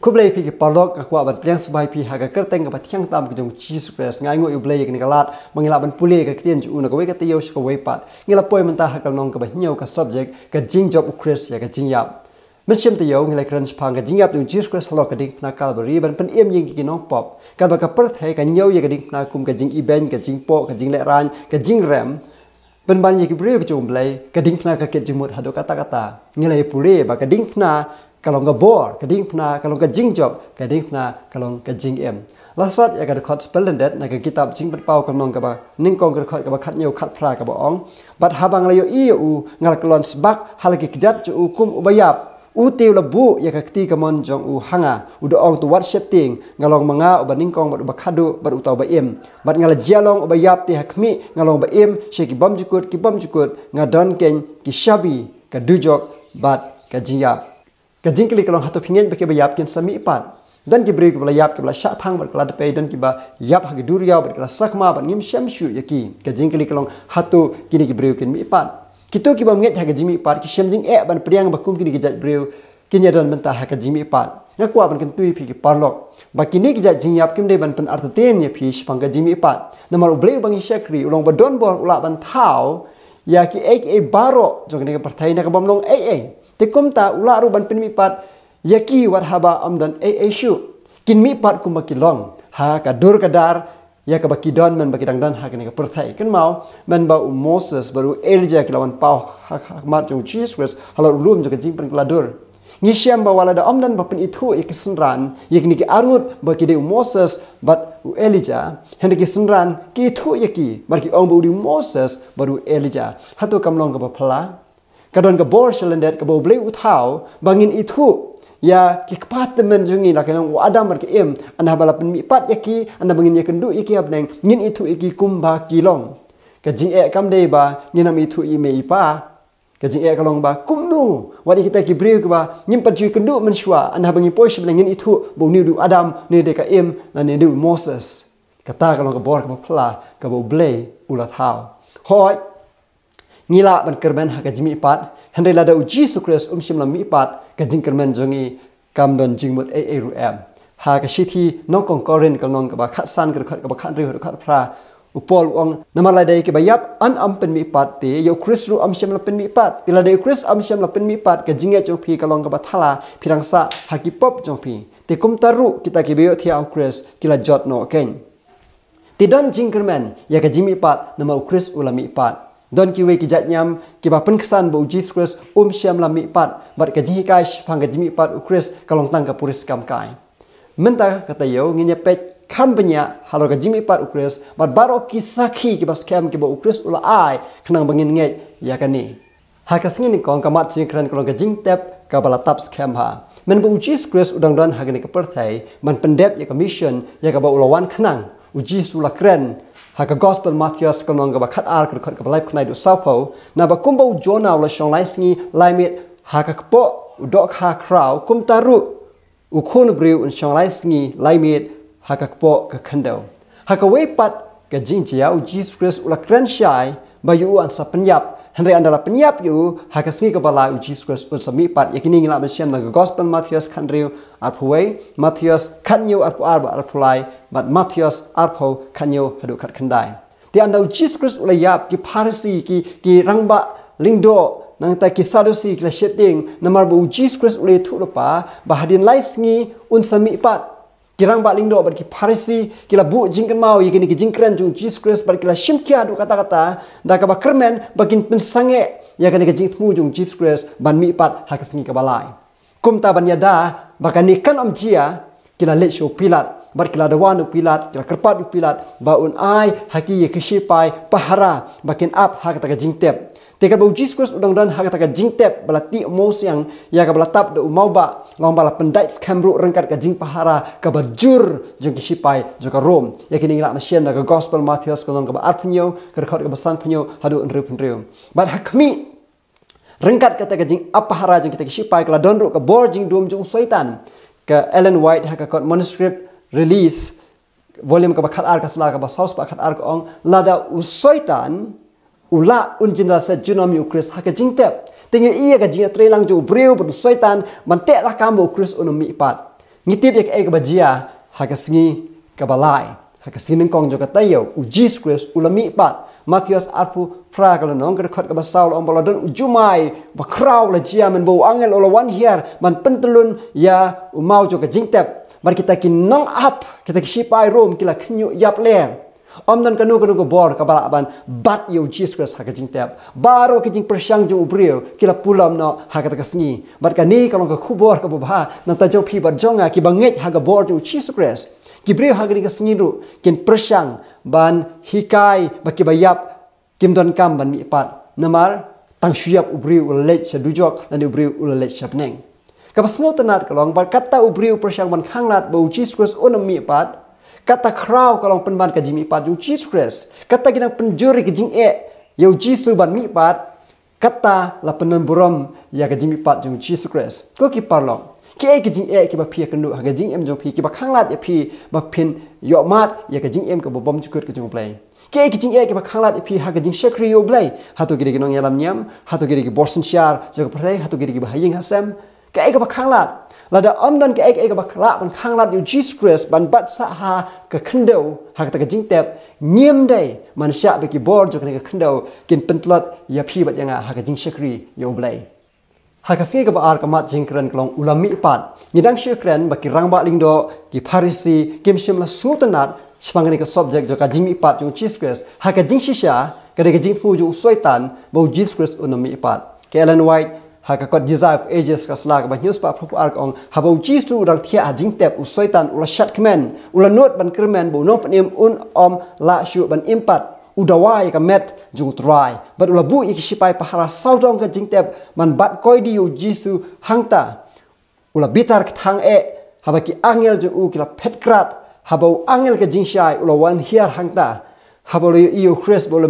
Kublai pi ki parlok aku aban tiang sebai pi haga kerteng aku tiang tam ke jong chi supres ngai ngoi ublai ke nikalat mangila ban pule ke ketian ju una kawai kate yosh kawai Ngilap poin mentah menta nong ke bah nyau ke subjek ke jing job ukris ya ke jing yap mesem tayo yau ngila kran sepang ke jing yap jong chi supres halok ke ding nakal beri ban pen iem nong pop ka baka pert hai ke nyau ya ke ding nakum ke jing iben ke jing po ke jing leran ke jing rem ban ban ye ki bri ke jong blai kata kata ngila ye pule ba ke ding กลองกระบอกกระดิ่งพนากลองกระจิ้งจบกระดิ่งพนากลองกระจิ้งเอ็มล่าสุดอยากกระคอดสเปลเลนเดตในกิตาบจิงปัดเป่ากำนองกับนิ่งกองกระคอดกับขัดเนียวขัดพรากับอองบัดฮาบังระยอีอูงาลกลอนสบักฮาลกิกจัดจูคุมอุบายับอูเตียวระบุอยากกระตีกำมันจงอูฮังาอุดองตัววัดเชฟติงงาลองมังาอุบานิ่งกองบัดอุบัคดูบัดอุตาวบเอ็มบัดงาลเจียลองอุบายับที่ฮักมีงาลองบเอ็มเชกิบัมจุกุดกิบัมจุกุดงาดอนเกนกิชาบีกระดูจอกบัดกระจิงยับ gajing kali kalau hatu pingin bagi bayap kian sami ipan dan kibri ke bala yap ke bala syak thang berkala depai dan kiba yap hagi duria berkala sakma ban ngim syam syu yaki kali kalau hatu kini kibri ke mi ipan kita kiba mengat hagi jimi ipan ki syam jing e ban priang bakum kini gajat breu kini ada bentah hagi jimi ipan nak aban kan tui pi parlok ba kini gajat jing yap kim de ban pen arta ten ye pi syang ipan namar ublei bangi syakri ulong badon bor ula ban thau yaki ek e baru jong ne ke pertaina ke bomlong ai ai e tekom ta ula ru ban pinmi pat yaki wat haba amdan a a shu kin mi pat kum baki long ha ka dur ka dar ya ka baki don man baki dang dan ha kini ka perthai kan mau man ba um moses baru elja ke lawan pau ha ha mat jo jesus hala lum jo ka jing pen kla dur ngi syam ba wala da amdan ba pin itu e ya ki sunran ye ya kini ki arut baki de um moses bat u elja hen ki sunran ki itu ye ya ki baki ong ba u moses baru elja hatu kam long ka ba phala กระดอนกระบอชลันเดตกระบอบเลี้ยวเท้าบางินอิทุยาคิกพัตเตมันจงินละคันว่าดัมบาร์กเอ็มอันดับละเป็นมีพัตยักีอันดับบางินยักันดูอีกีอับแดงงินอิทุอีกีคุ้มบากีลองกระจิงเอะคำเดียบะงินนำอิทุอีเมียป้ากระจิงเอะกระลองบะคุ้มนู่วันที่คิดตะกี้บริวกบะงินปัจจุยกันดูมันชัวอันดับบางินพอยช์แดงงินอิทุบูนิวดูอาดัมเนเดกเอ็มและเนเดวิโมเซสกระตากระลองกระบอกระบอกพลากระบอบเล่อุลาเท้าหอยงีละมันเกิดเป็นหากจิมิปัดเฮนเดลาดูจีสุครสอุ้มชิมลำมิปัดกจิงเกิดเป็นจงีกำดนจิงมุดเอเอรูเอมหากชิที่น้องกงกอรินกับน้องกับขัดสันกับขัดกับขัดเรือกับขัดพระอุปอลวงนมาลายใดกับยับอันอัมเป็นมิปัดตีโยคริสรูอัมชิมลำเป็นมิปัดติลาเดคริสอัมชิมลำเป็นมิปัดกจิงเอจงพีกับน้องกับทลาพิรังสะหากิปปจงพีติคุมตารุกิตาเกบิโยที่อาคริสกิลาจอดโนเกนติดันจิงเกิดเป็นยากจิมิปัดนมาอุคริสอุลามิปัด don ki we nyam ki ba pen kesan bo ji skres um syam la mi pat bat ka ji kai phang ka mi pat u kris kalong tang ka puris kam kai men ta yo ngi nyape kam ba halo ka ji mi pat u kris bat baro ki sakhi ki bas kam ki bo u kris ula ai khnang bangin nge ya ka ni ha ka sngi ni kong ka mat kran kalong ka jing tap ka bala tap scam ha men bo u ji udang dan ha ka ni ka per man pendep ya ka mission ya ka ba ulawan kenang uji sulakren. Haka Gospel Matthias Kalonga ba khat ar kru khat ka life khnai du sapho na ba kumbo jona la shong lai sngi lai mit haka kpo dok ha krau kum taru u khun bri un shong lai sngi lai mit haka kpo ka khando haka we pat ka jin chia u Jesus Christ u la shai ba yu an sa panyap เรื่องอันดับนา้อยู่หากสมิกบาลาอุจิสกุสอุสมีปัดยังนิ่งละมิเชนในกอสเปนมัทธิอัสคันเรียวอาร์พูเ์มัทธิอัสคันยูอาร์พูอาร์บอาร์พูไลบัดมัทธิอัสอัลพูคันยูฮัดูคัดคันได้ที่อันดับอุจิสกุสเลยยับกีพาริสีกีกีรังบะลิงโดนั่งแต่กีซาดุสีกีเลเชติงนั่นหมายว่าอุจิสกุสเลยทุลปะบาฮัดินไลส์งี้อุสมิปัด kirang ba lingdo bar ki parisi kila bu jingken mau yikini ki jingkren jung Jesus Christ bar kila shimkia du kata kata dah ka ba kermen ba kin pin sange ya kani ka jung Jesus Christ ban mi pat ha ka singi ka kum ta ban yada ba ka om jia kila let show pilat bar kila da wan pilat kila kerpat pilat ba un ai ha ki pahara ba kin ap ha ka jingtep Tiga bau jiskus undang dan harga taka jingtep bala ti mos yang ya ka balatap de umauba ngom bala pendai skambru rengkat ka jing pahara ka bajur jeng ki sipai jeng ka rom ya kini ngila masian da gospel matius ka ngom ka arpnyo ka rekod ka basan pnyo hadu enrup enrup bal hakmi rengkat kata taka jing hara jeng kita ki sipai ka donru ka bor jing dua jung setan ke ellen white ha ka kod manuscript release volume ka bakhat ar ka sula ka basaus pa khat ar ka ong lada u setan ula unjinra sa junom yu Chris haka jing tep. Tengyo iya ka jing atre lang jung breu bodo soitan man te lah Chris unum mi Ngitip yak ega bajia haka singi kabalai. Haka singi nengkong jo katayo u jis Chris ula mi ipat. Matthias arpu praga la nong kerekot ka basaw la ombala don ujumai bakraw la jia man bau angel ola wan hier man pentelun ya umau jo ka jing Mari kita kini nong up, kita kisipai room, kila kenyuk yap ler. Om dan kanu kanu ko bor kabala aban bat yo Jesus Christ ha kajing tap baro kajing persyang jo ubrio kila pulam no ha kata kasni bat kani kalau ko ku bor kabu ba na ta jo pi bat jo ki banget ha ga bor jo Jesus Christ ki brio ha kani kasni ru kin persyang ban hikai ba ki bayap kim don kam ban mi pat namar tang syiap ubrio ulalet sa dujok na ubrio ulalet sa pneng kabasmo tanat kalong bar kata ubrio persiang ban khangnat ba Jesus Christ onam mi pat kata kau kalau penban ka jimi pat yung cheese kres kata kita penjuri ka e yau Jesus ban mi kata la penemburam buram ya ka jimi pat yung cheese kres Kau ki parlong ki e ka jing e ki ba pia ka nu ha ka jing em jong pi ki ya pi ba pin ya, ya ka jing em bom chukur ka jong play ki e ka jing e ki ba khang lat ya pi ha ka jing shakri yo ya play ha to gi gi nong yalam nyam hasem ke ai ka ba khang lat la da om don ke ai ka ba khla ban khang lat yu jesus christ ban bat sa ha ka khndo ha ka ta jing tep niem dai man sha be ki bor jo ka khndo kin pentlat ya phi ba jang ha ka jing shakri yo blai ha ka sing ka ba ar ka ma jing kran klong ulami pat ni dam shi kran ba ki rang ba ling do ki pharisi kim shim la su ta nat chpang ni ka subject jo ka jing mi pat jo jesus christ ha ka jing shi sha ka ka jing thu jo soitan bo jesus christ unami pat kellen white hai ka kot desire of ages ka slak ba news pa phu ar ong ha bo chi stu rang thia a jing tep u soitan ban kremen bo un om la shu ban impat u da wai ka met ju try but u bu ik shi pai pahara sau dong ka man bat koi di u jisu hang ta u la bitar thang e ha ki angel ju u ki la angel ka jing shai u la wan hier hang ta ha bo lo yu chris bo lo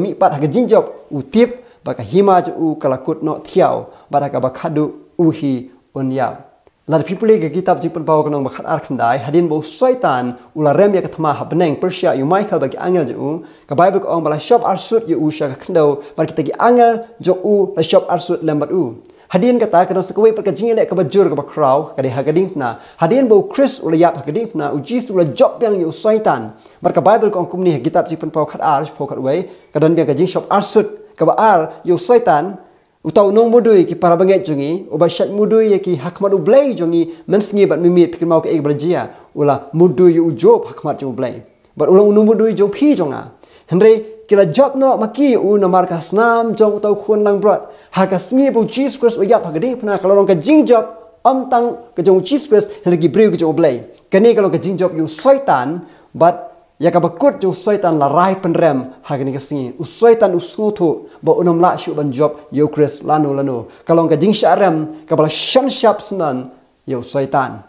job u tip baka himaj u kalakut no thiao baraka bakadu uhi unya la people ge kitab jipun pao kanong bakhat arkhandai hadin bo shaitan ula rem ya kathma beneng persia you michael bagi angel ju ka bible ko ong bala shop arsut ye usha ka khndo bar kita gi angel jo u la shop arsut lembar u hadin kata kanong sekwe per kajing le ka bajur ka bakrau ka de hagading na hadin bo chris ula yap hagading na u jis ula job yang yo shaitan bar ka bible ko ong kumni ha kitab jipun pao khat arsh pho khat wei ka don bia ka jing shop arsut kabar yo setan utau no mudui ki para banget jungi uba syak mudui ya ki hakmat ublai jungi mensingi bat mimit pikir mau ke ek berjia ula mudui ujob hakmat jung ublai bat ula unu mudui jo pi jonga hendre kira job no maki u na markas nam jong utau khun nang brot hakas ngi bu jesus christ uya pagadi pna kalau rong ke jing job om tang ke jong jesus christ hendre ki brew ke jong ublai kene kalau ke jing job yo setan bat ya ka bakut ju saitan la rai pen rem ha gani ka singi u saitan u sngu ba unam la shu ban job yo chris lanu lanu kalau ka jing sha rem ka bala shan shap snan yo saitan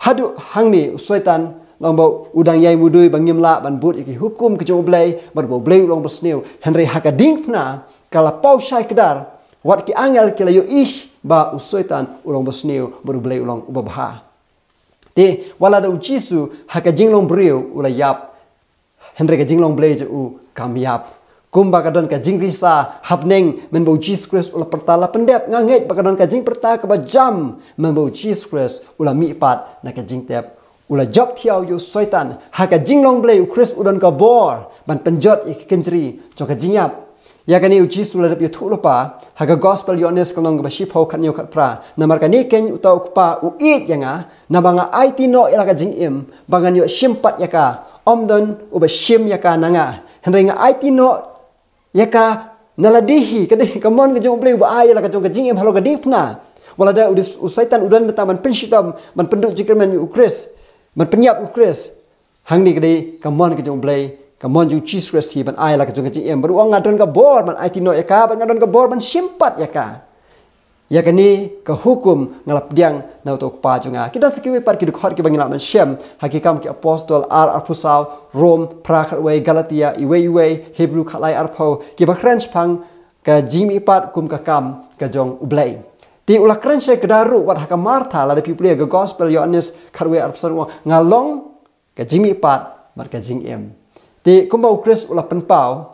hadu hangni u saitan long ba udang yai mu dui bang la ban but iki hukum ke jo blai ba bo blai long ba sneu henry ha ka ding na kala pau shai kedar wat ki angel ke la yo ish ba u saitan u long ba sneu ba blai long u ba ha Te, wala da u jisu, haka jinglong brio, ula yap, henre ka jinglong blai ju kamyap kumba ka don jing risa hapneng men bo jis kris ul perta la pendep nga ngai ka don ka jing perta ka ba jam men bo jis kris ul mi pat na ka jing tep ul job thiao yu soitan ha ka jing long blai u kris udon ka bor ban penjot ik kenjri cho ka jingyap ya ka ni u jis ul dapat yu thulo pa ha ka gospel yu nes ka long ba ship ho ka ni ka pra na mar ni ken u ta u pa u ya i yanga na banga nga it no ya ka jing im bangan nga ni yaka om don uba shim yaka nanga hendring ai ti no yaka naladihi kadai kamon ke jong play ba ai la ka jong kajing em halo ka dip na wala da udis usaitan udan beta man pinshitam man penduk jikir man u chris man penyap u chris hang ni kadai kemon ke jong play kamon jong chris rest hi ban ai la ka jong kajing em baru ang ka bor man ai ti no yaka ban ngadon ka bor man simpat yaka yakni ke hukum ngalap diang na to kupa junga kita sekiranya par ki dukhar ki bangila man shem hakikam ke apostol ar apusau rom prakhat way galatia iwe iwe hebru khalai arpho kita bakhrench pang ke jim ipat kum ka kam ka jong ublai ti ulak krenche kedaru wat hakam martha la de ke ya gospel yonis karwe arpson wa ngalong ke jim ipat mar ka jing em ti kumba ukris ulah penpau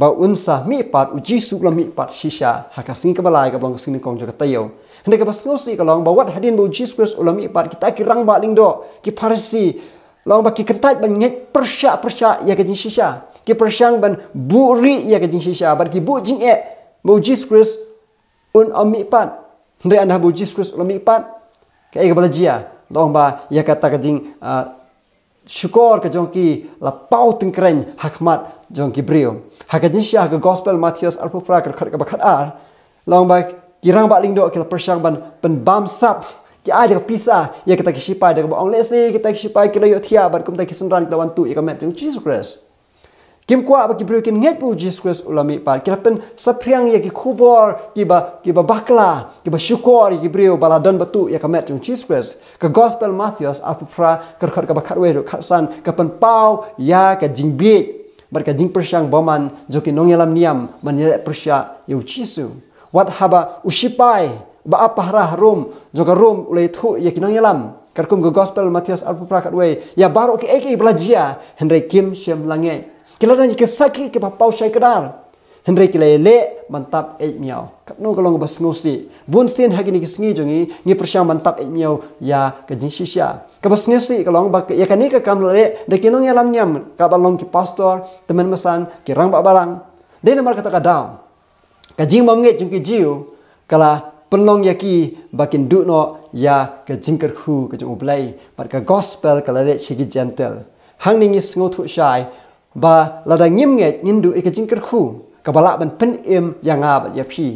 บาอุนซามีปัดอุจิสุกลมีปัดชิชาหากสิ่งกบลายกับลองสิ่งนกองจะกเตียวเด็กกับสกุลสีกับลองบาวัดฮัดินบาอุจิสุกลมีปัดกิตากิรังบาลิงโดกิพาริซีลองบากิกันไตบังเง็ดประชาประชาอยากกินชิชากิประชังบันบุรีอยากกินชิชาบากิบุจิเอบาอุจิสุกลอุนอมีปัดเรื่องนั้นบาอุจิสุกลมีปัดกิเอกบาลจียาลองบาอยากกัตตากจิงอ่า Syukur ke jongki lapau tengkereng hakmat jongki beriung hakadisha ka gospel matthias alpha prak khar ka bakhat ar long ba ki rang ba ling do ke persang ban ban bam sap ki ai de pisa ye ka ta ki de ba only si ki ta ki sipai ki lo thia ba kum ta ki sunran ta wan tu ye ka met jesus christ kim kwa ba ki brukin ngat bu jesus christ ulami par ki lapen sapriang ye ki kubor ki ba ki ba bakla ki ba syukur ki brio ba ladon ba tu ye ka met jesus christ ka gospel matthias alpha prak khar khar ka bakhat we ro khar san ka pan pau ya ka jingbit mereka jing persyang boman joki nongyalam niam manile persya yu chisu wat haba ushipai ba rah rum joga rum ule thu yek nongelam karkum go gospel matias alpha prakat way ya baro ki eki blajia henry kim shem lange kila dan ke saki ke pa pau shai kedar henry kile le mantap e miao kapno kalong bas no si bunstin ni kisngi jungi ngi persyang mantap e miao ya kajin shisha ka bas ne si kalong bak ya kani ka kam le de kino ngi lam nyam ka balong ki pastor teman mesan kirang pak balang de na mar kata ka daw kajin mam nge jungi jiu kala penlong yaki bakin du no ya kajin kerhu khu kajin ublai par ka gospel kala le shigi gentle hang ningi sngo thu shai ba lada nge eh, nindu ikajin ker กบลาบันพันเอ็มยังอาบยาพี่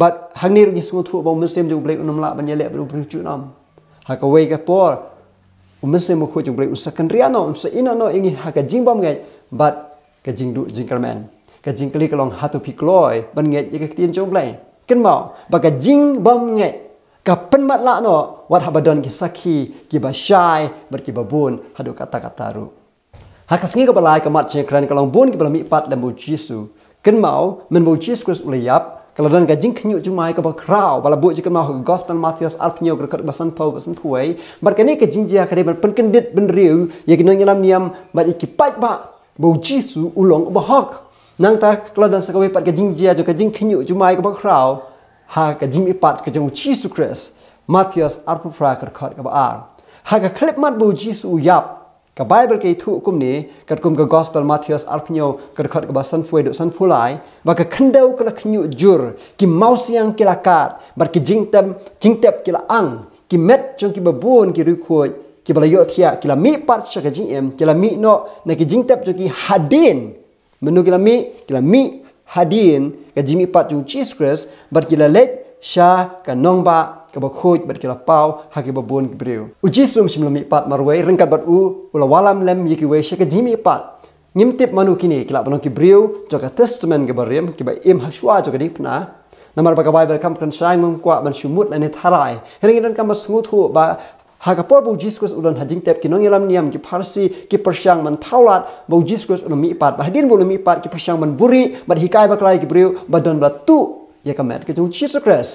บัดหังนี้รุ่งสุนทรบอกมิสเซมจงเปลี่ยนอุณหลาบันยาเล็บรูปรูจุนอมหากเวกับปอร์อุมิสเซมบอกคุยจงเปลี่ยนอุสักันเรียนอุนสักอินอโนอิงหากจิงบอมไงบัดกจิงดูจิงกระแมนกจิงคลีกลองฮัตุพิกลอยบันเงยยังกตีนจงเปลี่ยนกันบ่บัดกจิงบอมไงกับพันมัดละโนวัดฮับดอนกิสักีกิบะชายบัดกิบะบุญฮัดูกัตตากัตตารุหากสิ่งกบลาบันกับมัดเชียงครันกลองบุญกับลมิปัดและมูจิสูគិនមកមិនវូជីស្គ្រីស្ទលាប់កលដនកាជីងខ្ញុជុំឲ្យកបក្រៅបលបុជីគិនមកកូស្ពលម៉ាធីអស់អល់ភញោគ្រកបសិនផោបសិនភួយបាត់កានេះកាជីងជាករេបពិនគិនឌិតប៊ិនរីវយេគិនញ៉ាំញ៉ាំបាត់អ៊ីគីប៉ាច់បាវូជីស៊ូអ៊ូឡងបហុកណងតាកលដនសកវេបាត់កាជីងជាជកាជីងខ្ញុជុំឲ្យកបក្រៅហាកាជីងមីប៉ាត់កាជីងជីស្គ្រីស្ទម៉ាធីអស់អល់ភប្រាករកបអាហាកាក្លិបម៉ាត់វូជីស៊ូយ៉ាប់ก็บไบเบิลกีทุกุมนี้กัดกุมกับกอสเปลมาเทียสอัลพิโยกัดขัดกับสันฟวยดสันฟลายว่ากัคันเดวกัลขยุจูร์กิมาสียงกิลากาดบัดกิจิงเต็มจิงเต็บกิลาอังกิเม็ดจงกิบบุนกิรุขวยกิบลายโยเทียกิลามีปัดชักจิงเอ็มกิลามีโนในกิจิงเต็บจงกิฮัดินมนุกิลามีกิลามีฮัดินกัจิมีปัดจงชีสคริสบัดกิลาเลชากันนองบา ka ba khuj bat ki la pau ha ki ba bon breu u ji sum sim lam ipat marwei reng bat u u walam lem yi ki we she ka jimi ipat ngim tip manu kini kila banu ki breu testament ge barem ki ba im hashwa jo ka dip na namar ba ka bai ber kam kan shai mum kwa ban shumut la ne tharai reng ren ka smut hu ba ha por bu jiskus ulan ha jing tep ki yalam niyam ki farsi ki persyang man thaulat bu jiskus ulam mi ipat ba din bu lam ipat ki persyang man buri ba hikai ba klai ki breu ba don ba tu ya ka met ke jo jiskus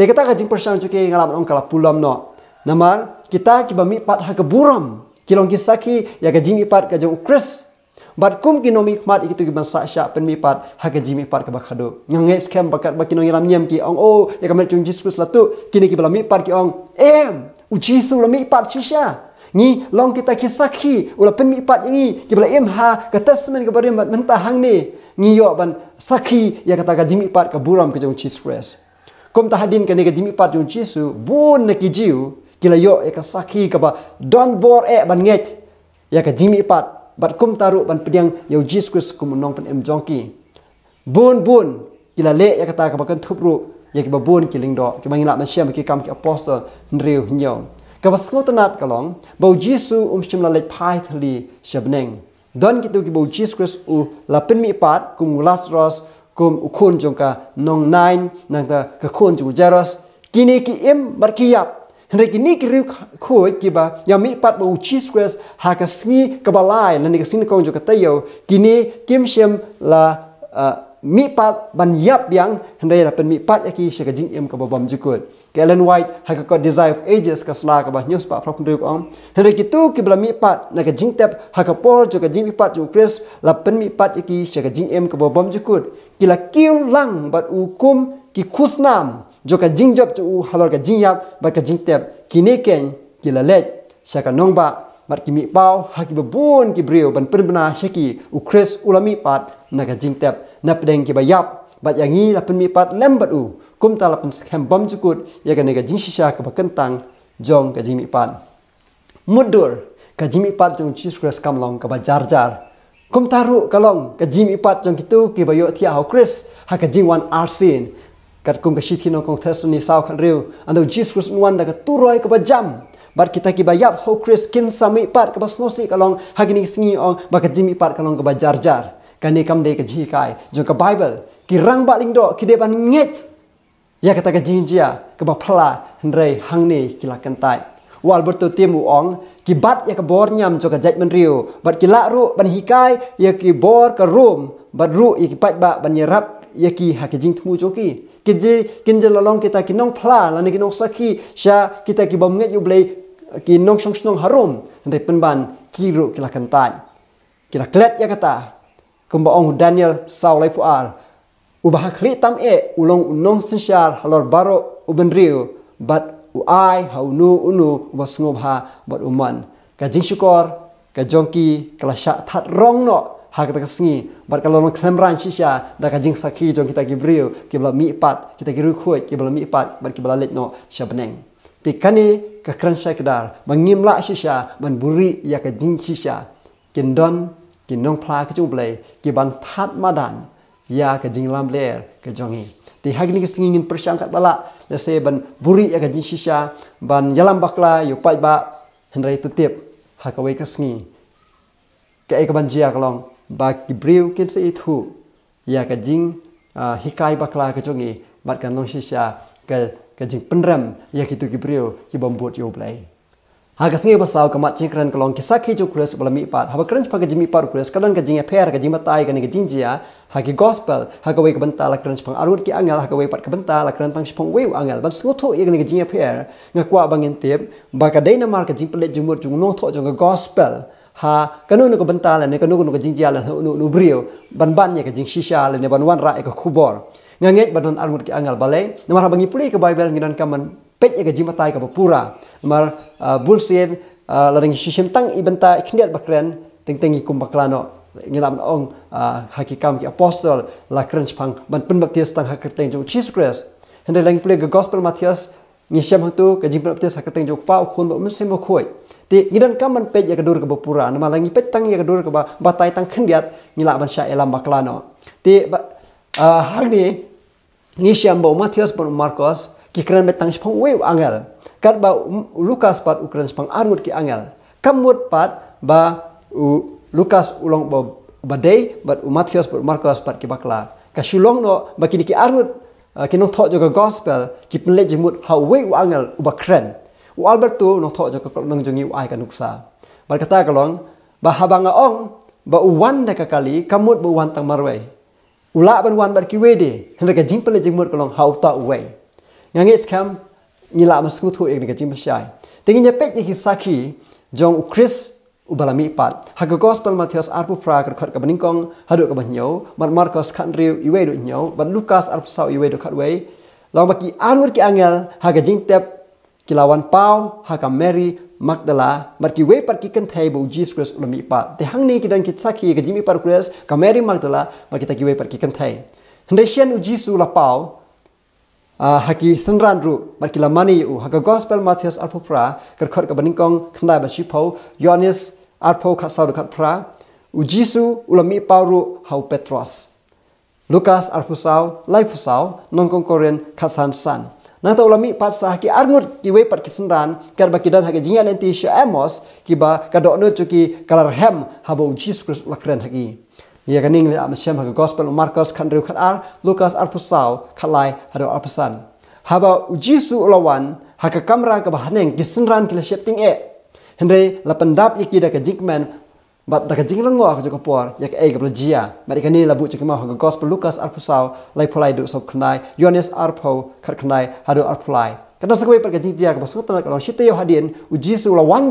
tapi kita kajing persoalan cuci yang orang kalau pulam no. Namar kita kiba mi pat ha keburam. Kilong kisaki ya kajing mi pat Chris, bar kum kini mi itu ikitu sahaja saksya pen mi pat ha kajing mi pat kebakhadu. Ngang es kem bakat bakin orang ilam nyam ki orang oh ya kamera cung Jesus lah tu Kini kiba mi ki orang em ujisu lo lah pat cisya. Ni long kita kisaki ulah pen mi pat ini kiba em ha ketesmen kebarimat mentahang ni. Ni yo ban saki ya kata kajing mi keburam kajing jiskus kom tahadin ka nega jimi pat jung bun na ki jiu kila yo e ka saki ka ba don bor e ban nget ya ka jimi pat bat kum taru ban pediang yo jisu kris kum nong pan em jongki bun bun kila le ya ka ta ka kan thup ru ya ki ba bun ki ling do ki ba ngila ma shem ki kam ki apostol nriu nyau ka ba slot nat ka long ba jisu um shim la le pai thli shabneng don ki tu ki ba jisu u la pin mi pat kum las kum ukhun jong ka nong nine nang ta ka khun ju jaros kini ki im bar ki yap hre ki ni ki ri khu ki ba ya mi pat ba uchi squares ha ka sni ka ba lai na ni ka sni ka jong ka tayo kini kim shem la mi pat ban yap yang hre la pen mi pat ya ki she ka jing im ka ba bam ju kut Ellen White ha ka got desire of ages ka sla ka ba news pa prop ndu ko hre ki tu ki ba mi pat na ka jing tap ha ka por ju ka jing mi pat ju chris la pen mi pat ya ki she ka jing im ka ba bam ju kut Kila la kiu lang bat u kum ki khusnam jo ka jing jap u halor ka jing yap bat ka jing tep ki ne ken ki la let sha nong ba mar ki mi pau ha ki bon ki brio ban pen bana sha ki u kris u la pat na ka jing tep na pdeng ki ba yap bat yang ni la pen mi pat lem bat u kum ta la pen skem bam jukut ya ka ne ka jing sha ka ba kentang jong ka jing mi pat mudur ka jing mi pat jong chis kris kam long ka ba jar jar kum taru kalong ke jim ipat jong kitu ki bayo thia ho chris ha ka jing wan arsin kat kum ka shithino kong thesoni sau khan riu ando jesus wan da ka turoi ka bajam bar kita ki bayap ho chris kin sami ipat ka basnosi kalong ha gini singi ong ba ka jim ipat kalong ka bajar jar ka ne kam de ka ji kai jong ka bible ki rang ya, ba ling do ki de ban nget ya kata ka jing jia ka ba phala hndrei hang ne kilakantai วอลเบอร์ตูเตียมอองกิบัตยากบอร์ยำจกกระจมันเรียวบัดกิละรุบันฮิกายยากิบอร์กระรุมบัดรุยากิปัจบะบันยรับยากิฮักจิงทมูจกีกินเจกินเจลองกิตากินน้องพลาลันกินน้องสักีชากิตากิบอมเงยอยู่เลยกินน้องชงชงฮารุมในเป็นบันกิรุกิละกันตายกิละเคล็ดยากตากุมบองหุดานิเอลซาวไลฟูอาร์อุบาฮคลีตัมเออุลองอุนงสินชาร์ฮัลลอร์บารออุบันเรียวบัด uai hau nu unu was ngob ha bat uman ka jing syukur ka jongki kala sha that rong no ha ka kasngi bat kala lon klem ran shisha da ka jing sakhi jong kita ki brio ki bla mi pat kita ki ru khuai ki bla mi pat bat ki bla let no sha beneng pe kani ka kran sha kedar mangim la shisha ban buri ya ka jing shisha kendon kinong pla ka jong blai ki ban that madan ya ka jing lam ler ka jongi ti hagni kasngi ngin persyangkat bala jadi, ban buri ya gaji shisha ban yalam bakla yo pai ba hendra itu tip hakawai kasngi ke ek ban jia kalong ba kibriu ken itu ya gaji ah, hikai bakla kecungi, jongi bat sisha, kan long shisha ke gaji penram ya kitu kibriu ki yo blai hagas ni basaw ka machi kran kolong ki sakhi chu kres bala mi haba kran phaga jimi par kres kran ka jinga phair ka jima tai ka ni ka gospel ha ka we ka banta la kran ki angal ha ka we pat ka banta la kran tang phang we angal ban slotho ye ka ni ka jinga bangin tep ba ka dei na mar ka jimple jumur chung no tho gospel ha kanu nu ka banta la ne kanu nu ka jinjia la no nu brio ban ban ye ka jing shisha la ne ban wan ra ka khubor nga nge ki angal bale na bangi pulih ke bible ngidan kaman pet yang gaji matai kapa pura mar uh, bulsin uh, lading sisim tang ibenta ikniat bakren tingting ikum baklano ngilam ong uh, hakikam ki apostol la crunch pang ban pun baktias tang hakerteng jong jesus christ hendai lang play gospel matias ngisem hatu gaji baktias hakerteng jong pau khun ba mesem ba khoi ti ngidan kam pet yang kedur kapa pura na malang pet tang yang kedur kapa batai tang kendiat ngilam ban sya elam baklano ti hari ni ngisem ba matias ban marcos ki kran metang shpong we angal kat ba lukas pat ukran shpong armut ki angal kamut pat ba u lukas ulong ba bade but u matthias but markus pat ki bakla ka shulong no ba kini ki armut eh, ki no thot joga gospel ki pnle jimut ha we u angal u ba kran u alberto no thot joga kol nang jungi u ai ka nuksa bar kata kalong ba habanga ong ba u wan da ka kali kamut ba wan tang marwe ula ban wan bar ki we de hendak jingpel jingmut kalong how ha, ta way ngangi skam ni la masku thu ek ga jim shai ting ye pek ki saki jong chris ubalami pat ha gospel matthias arpu prak ka khat ka bning kong ha do ka ban yo mar marcus khan riu i we do nyo ban lucas arpu sau i do khat we long anwar ki angel ha jing tep kilawan pau ha mary magdala mar ki pergi par ki kan thai bo jesus christ ubalami pat hang ni ki dan ki saki ga jim par chris ka mary magdala mar ki ta ki we par ki kan jesus la pau Ah, haki sanran ru markila mani u haka gospel matthias arpo pra kar khar ka baning kong khanda ba shi phau yonis arpo kha sa ru khar pra u jisu ulami pauru hau petros lucas arpo sau lai phu sau nong kong korean kha san san na ta ulami pat sa haki armur ki we par ki sanran kar ba ki haki jinga len sha amos ki ba ka do no chuki kalar hem habo jisu kris lakren haki ia ka ning le a mashem ha gospel o marcos kan ru khat ar lucas ar pusau khalai ha ar pusan ha ba u jisu la wan ha ka kila shepting e hendre lapan pandap ye kida ka bat da ka jing lengo ha ka puar ye ka ega jia ma ka ni la bu chik ma ha gospel lucas ar pusau lai polai do sob kenai yonis ar po khat khnai ha ar polai ka da sa ka we par ka jing jia ka basu ta la shite yo hadien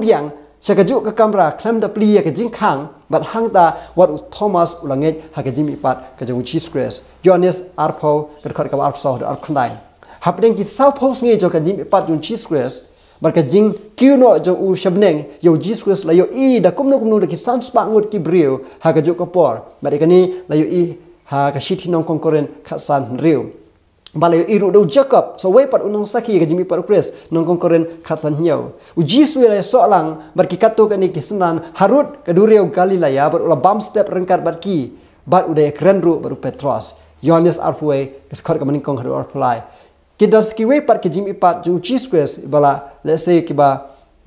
biang sa ke kamera, ka kamra khlam da pli ya ka jing khang but hang ta what thomas ulanget ha ke jimi pat ka jung chi stress jonas arpo ka khot ka arpo so ar khnai happening ki sa post nge jo ka jimi pat jung chi stress but ka jing kyu no jo u shabneng yo ji stress la yo e da kum no kum no ki sans pa ngot ki brio ha ka juk ka por ma de ni la yo e ha ka shit hinong concurrent ka riu bale iru do jacob so way par unong saki ga jimi par chris nong kong koren khatsan nyau u jisu ile so alang bar ki katto ka ni kisnan harut ka duriau galilaya bar ula bam step rengkar bar ki bar u de bar petros Johannes arfue is kor ka mening kong haru arfulai ki das ki way par ki jimi pat ju jisu bala let's say ki ba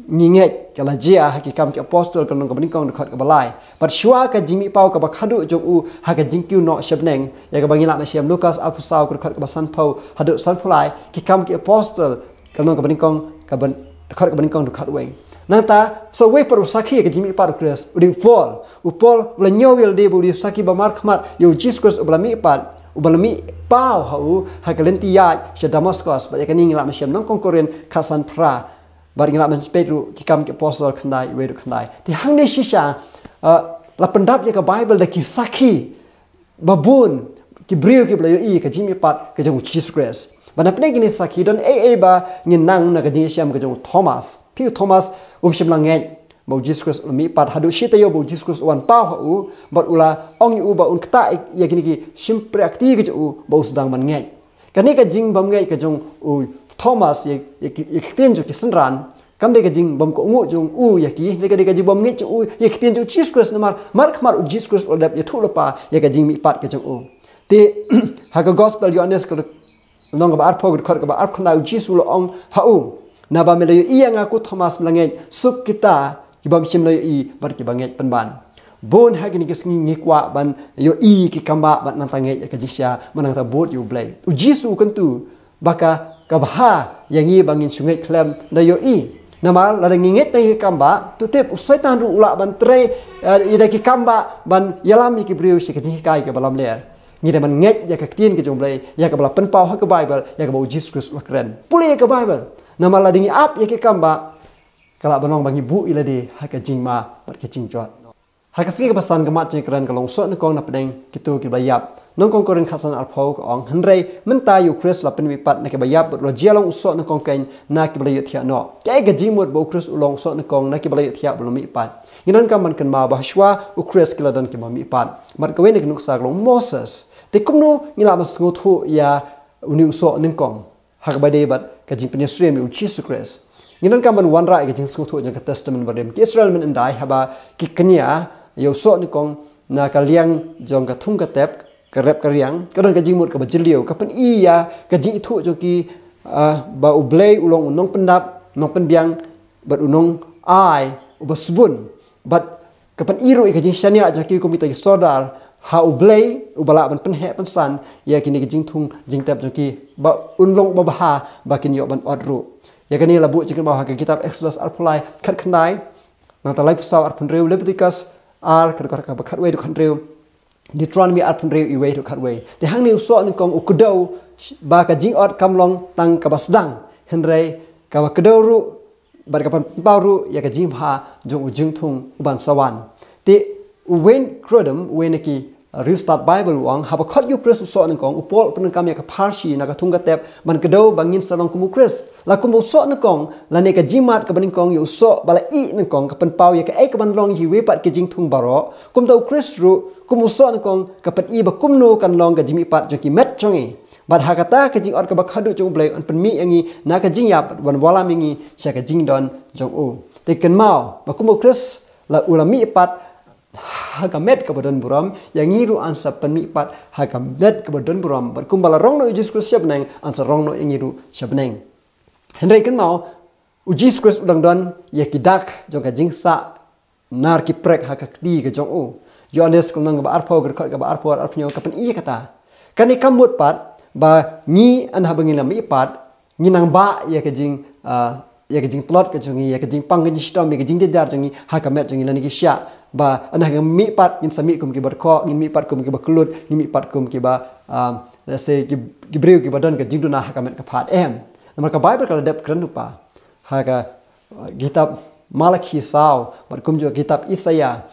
ni nge kala jia hakikam ki apostol kan ngam ning kong khat ka balai par shua ka jimi pau ka khadu jo u ha ka jinkyu no shabneng ya ka bangila ma shem lucas apusau ka khat ka san pau hadu san phulai ki kam ki apostol kan ngam ning kong ka ban khat ka ning kong khat wen na ta so we par usaki ka jimi par kres u di fol u pol la nyo wil de bu di usaki ba mark mat yo jesus u blami pat u blami pau ha u ha ka lentiya shadamaskos ba ya ka ning la shem nong kong korin kasan pra bar ngla men spedru ki kam ki posol khnai we ru khnai ti hang ne shisha ah. uh, la pandap ye bible da ki saki babun ki brio ki blayo i ka jimi pat ka jung chis gres ban apne gine saki don a a ba ngin nang na ka jing sham ka jung thomas pi thomas um shim lang ngai mo jiskus mi pat hadu shita yo bo jiskus wan pa ha u bar ula ong u ba un kta ye gine ki shim praktik u bo sedang man ngai ka ne jing bam ngai ka jung u Thomas ye ye ye khitin ju kisan ran kam de ga jing bom ko ngo jung u ye ki de ga de ga ji bom ngi ju u ye khitin ju chis kris na mar mar khmar u jis kris odap ye thulo pa ye ga jing mi pat ke jung u te ha ga gospel you honest ko long ba ar pog ko ba ar khna u jis u lo ong ha u na ba me le yo iya nga ku Thomas la nge suk kita ki bom chim le i bar ki banget pan ban bon ha ga ni ga sngi ngi kwa ban yo i ki kamba ban na ta nge ka jisya manang ta bot you blay u jis u kan baka กับฮะยังงี้บางินชุ่มเคลมนายโยอีนมาลังงี้ในกัมบะตุเทปสวยตันรุ่งละบันเตรยอีดักกัมบะบันยามีกิบริวสิกนิกายกับลำเลียงี้แต่มันเง็ดอยากกินกับจงเลยอยากกับลับเป็นเป้าฮักกับไบเบิลอยากกับอุจิสกุสละเครนปุ่ยอยากกับไบเบิลนมาลังงี้อัพอยากกับกัมบะกลับน้องบางิบุอีละดีฮักกับจิงมาบัดกับจิงจวดฮักกับสิ่งกับสันกับมาจิงเครนกับลงสวดนกองนับเด้งกิตัวกิบลายับน้องกงกรินขับสนารพกอองฮันเรมันตายอยู่คริสหลับเป็นวิปัตในกบยาบรจียลงอุศนกองเกงนาคิบรยุทธิยานอแกกจิมวดบุคริสอุลงอุศนกองนาคิบรยุทธิยาบรมิปัตยินนั้นกำมันกันมาบาชวาอุคริสกิลดันกิบรมิปัตมัดกเวนในนุกสากลงโมเสสแต่คุณนู้นี่ละมันสงทุยาอุนิอุศนกองหากบดีบัดกจิมเป็นยศเรียมอุชิสุคริสยินนั้นกำมันวันไรกจิมสงทุยังกับเทสเตมันบดีมกิสราเอลมันอันได้ฮะบากิคเนียยุศนกองนาคาเลียงจงกับทุ่งกับเต็บ Kerap keriang, kerana riang ka ron ka jingmut iya ka jing thu jo blay u unong pendap nong pen bat unong ai u basbun bat ka pen iro ka jing shania jo ki komita ki sodar ha u blay u bala ban pen he ya kini ni ka jing thung jing tap jo ki ba unlong ba ba ba kin yo ban odru ya kini ni labu chi ka ba ha ka kitab exodus alpulai kat kenai na pesawat pun pusau arpun reu lepitikas ar kat kat ka Deuteronomy at pun Rayu Iway to katwe. De hang ni usah ni kong ukudo ba ka jing ot kam long tang ka basdang henre ka ba ru bar ka pan ya ka jing ha jong u jing thung sawan. Ti when crudum when ki รีสตาร์ทไบเบิลหวังหาบคัดยุคริสต์สอนนึงของอุปโภคเป็นการมีกับพาร์ชีนักทุ่งกระเต็บมันกระโดดบางยินสนองคุ้มคริสต์และคุ้มบุษอนนึงของและในกับจิมัดกับนึงของอยู่สอบบาลีนึงของกับเป็นเป้าอยากให้กับมันลองยิ้วปัดกิจิงทุ่งบาร์อคุ้มเต้าคริสต์รู้คุ้มบุษอนนึงของกับเป็นอีบคุ้มโนกันลองกับจิมิปัดจงกีเม็ดจงอีบัดหากตากับจิงออดกับคัดดูจงเบลอันเป็นมีอย่างงี้นักกับจิงหยาบวันวอลามิงงี้เชื่อกับจิงดอนจงอูแต่กันเมาบัคุ้มบุคริสต์และอุลามิปัด Hakam hakamet kepada Tuan Buram yang ngiru ansa penipat hakamet kepada Tuan Buram berkumpala rongno ujis kris siapneng ansa rongno yang ngiru siapneng hendak ikan mau uji skrus udang doan ya kidak jangka jingsa nar kiprek hakak di ke jong u yo anes kunang ba arpo ger kot ka ba arpo arpo nyo kapan iya kata kani kambut pat ba ha ngi anha habangin lam ipat nginang ba ya ke jing ah, ya ke jing plot ke jing ya ke jing pang ke jing stom ya ke jing de dar jing ha ka met jing lan ki sha ba anah ke mi pat jing sami kum ki bar kho jing mi pat kum ki ba klut jing mi pat kum ki ba um let's say ki ki breu ki badan ke jing du na ha ka met ka phat em namar ka bible ka dep kran du ha ka uh, kitab malakhi sao bar kum jo kitab isaya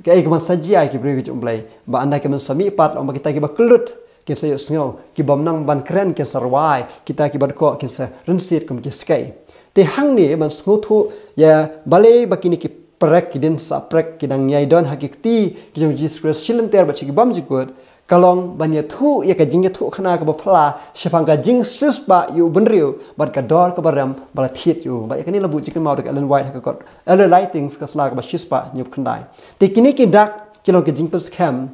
ke ek eh, man sajia ki breu ki jum blai ba anah ke man sami pat om ki ta ki ba klut kesa yo sngau ki bam nang ban kren kesa rwai kita ki bar kho kesa rinsit kum ki skai Te hang ni man smutu ya bale bakini ki prek din sa prek ki dang yai don hakikti, ti ki jong jis kres shilin ter bachi ki bam ji kud kalong ban ya thu ya ka jing ya thu khana ka bapla shepang ka jing sus ba yu bun riu bar ka dor ka baram bala thit yu ba ni labu chicken mau ka alan white ka kot alan lightings ka sla ka ba shispa nyup khandai te kini ki dak ki lo ki jing pas kham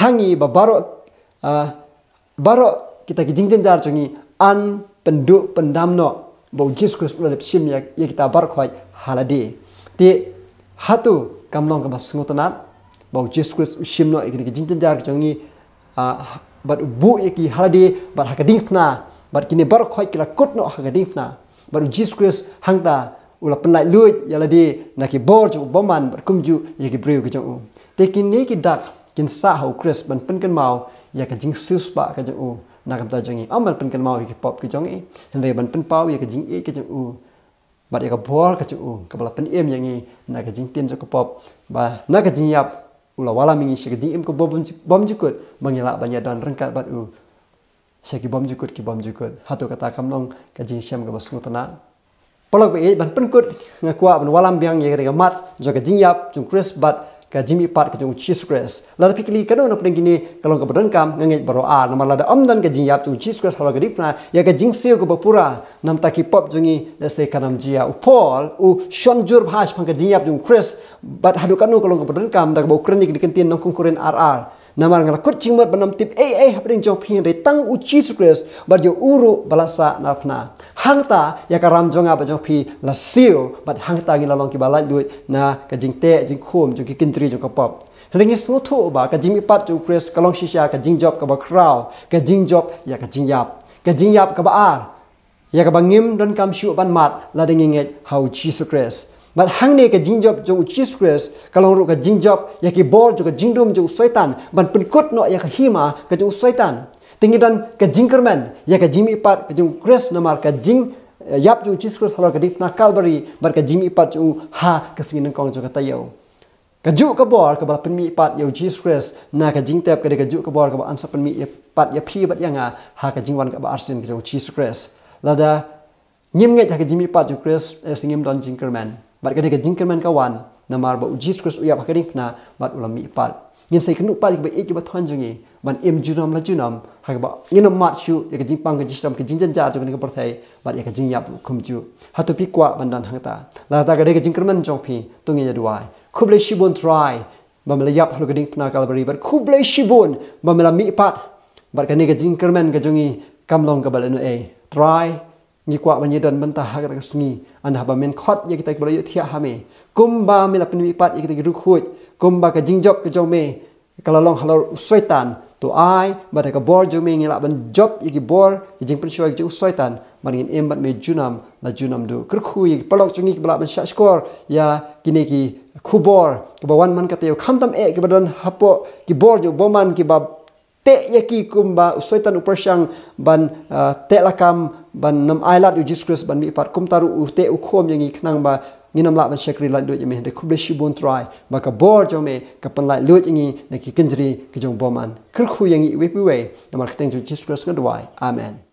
hangi ba baro ah, baro kita ki jing jen jar chungi an penduk pendamno bo jiskus lep shim ya kita bar khoi haladi ti hatu kamlong ka basngotana bo jiskus shim no ikri jintan jar jongi a ah, bat bu yaki haladi bar hakading na bar kini bar khoi kila kut no hakading na bar jiskus hangta ulap nai luit yaladi ya naki bor jo boman bar kumju yaki brew ke jong u kini ki dak kin sa ho chris ban pen kan mau yakajing sus ba ka jong นักบัตรจงอีอามันเป็นกันมาวิกปอบกจงอีฮันเรบันเป็นปาวิกจิงอีกจงอูบัดยกบัวกจงอูกบลาเป็นเอ็มอย่างงี้นักจิงเตียมจกปอบบ่านักจิงยับอุลาวาลามิงิชกจิงเอ็มกบบอมจุบอมจุกุดบางยลาบางยาดันรังกัดบัดอูเชกิบอมจุกุดกิบอมจุกุดฮัตุกตาคำลงกจิงเชมกบสุงตนาปลอกไปเอ็มบันเป็นกุดงักว่าบันวาลามิงิชกจิงมัดจกจิงยับจงคริสบัด ka jimi pat ka chi stress la pik li kanu na pring ni ka long ka bran a na ma am dan ka jing yap chi stress ha ga dip na ya ka jing se ko ba nam ta pop jungi na se kanam ji ya u pol u shon jur pang ka jing yap jung chris but ha du kanu ka long ka bran kam da ba ukrain ni rr namar ngala kot chingmat banam tip ay ay hapring jo phin re tang u jesus christ but yo uru balasa na phna hangta ya ka ram jonga ba jo phi la seal but hangta ngila long ki balai duit na ka jing te jing khum jo ki kintri jo ka pop ring is no ba ka jimi pat jo christ ka long shisha ka jing job ka ba crowd ka jing job ya ka jing yap ka jing yap ka ba ar ya ka bangim don kam shu ban mat la dinging it how jesus christ mat hang ne ka job jong chi stress ka long ro ka jing job ya ki bol jong ka jing dom jong shaitan ban pin kot no ya ka hima ka jong shaitan tingi dan ka jingkerman ya ka jimi pat ka jong chris na mar ka jing eh, yap jong chi stress halor ka dip na calvary bar ka jimi pat jong ha ka swin kong jong ka tayo ka ju ka bor ka bal pin mi pat yo chi stress na ka jing tap ka de ka ju ka bor ka ansa pin mi pat ya phi bat ya ha ka jing wan ka ba arsin ka jong chi stress lada nyim ngai ta ka jimi pat jong chris eh, singim don jingkerman bat kadi ke jingkan kawan nama arba ba ujis kris uya pakari na bat ulam mi pal ngin sai kenu pal ke ba ek ba thon junam la junam ha ba ngin ma shu ek jing pang ge jistam ke jingjan ja jung ke parthai bat ek jing yap khum ju ha to hangta la ta kadi lah ke jingkan man jong phi ya duai khuble shibon try ba mel yap halu gading kalau beri. bar khuble shibon ba mel mi pat bar kane ke jingkerman ke jungi kamlong ke balenu e try งี้กว่าบรรยดนบรรทากระกระสุนีอันดับเมนคอดยากิตากบรยเทียหามกุมบามีลับเป็นวิปัสยากิตากรุขุดกุมบากะจิงจบกะจงเมกะละลองฮัลโลสวยตันตัวไอบัดกะบอร์จงเมงี้ละบรรจบยากิบอร์ยจิงเป็นช่วยจงสวยตันมันงินเอ็มบัดเมจุนัมละจุนัมดูกรุขุยปลอกจงงี้บลับเป็นชัชกอร์ยากินเอกิคูบอร์กบวันมันกะเตียวคำตำเอกกบดันฮับโปกิบอร์จงบอมันกิบับเตะยากิกุมบาสวยตันอุปชังบันเตะละคำบันนำไอรัดอยู่จิสกรสบันมีปัดคุ้มตารุอุเตอุคมอย่างนี้นั่งบ่างินำลับมันเช็คริลัดด้วยยังไม่เห็นได้คุบเลชิบุนทรายบักกับบอร์จอมเอกับปันไหลลวดอย่างนี้ในกิจกรรมจริงกิจกรรมบอมันครึ่งคู่อย่างนี้เว็บวิเวยนำมาขึ้นจุดจิสกรสกันด้วยอเมน